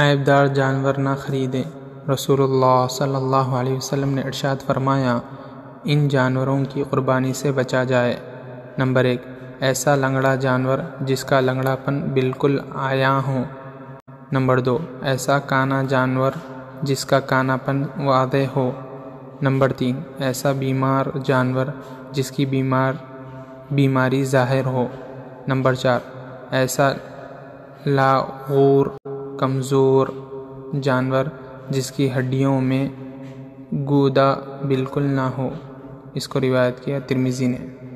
عیب دار جانور نہ خریدیں رسول اللہ صلی اللہ علیہ وسلم نے ارشاد فرمایا ان جانوروں کی قربانی سے بچا جائے نمبر ایک ایسا لنگڑا جانور جس کا لنگڑا پن بالکل آیا ہو نمبر دو ایسا کانا جانور جس کا کانا پن وعدے ہو نمبر تین ایسا بیمار جانور جس کی بیمار بیماری ظاہر ہو نمبر چار ऐसा लाग़ूर कमज़ोर जानवर जिसकी हड्डियों में गूदा बिल्कुल ना हो इसको रिवायत किया तिरमिज़ी ने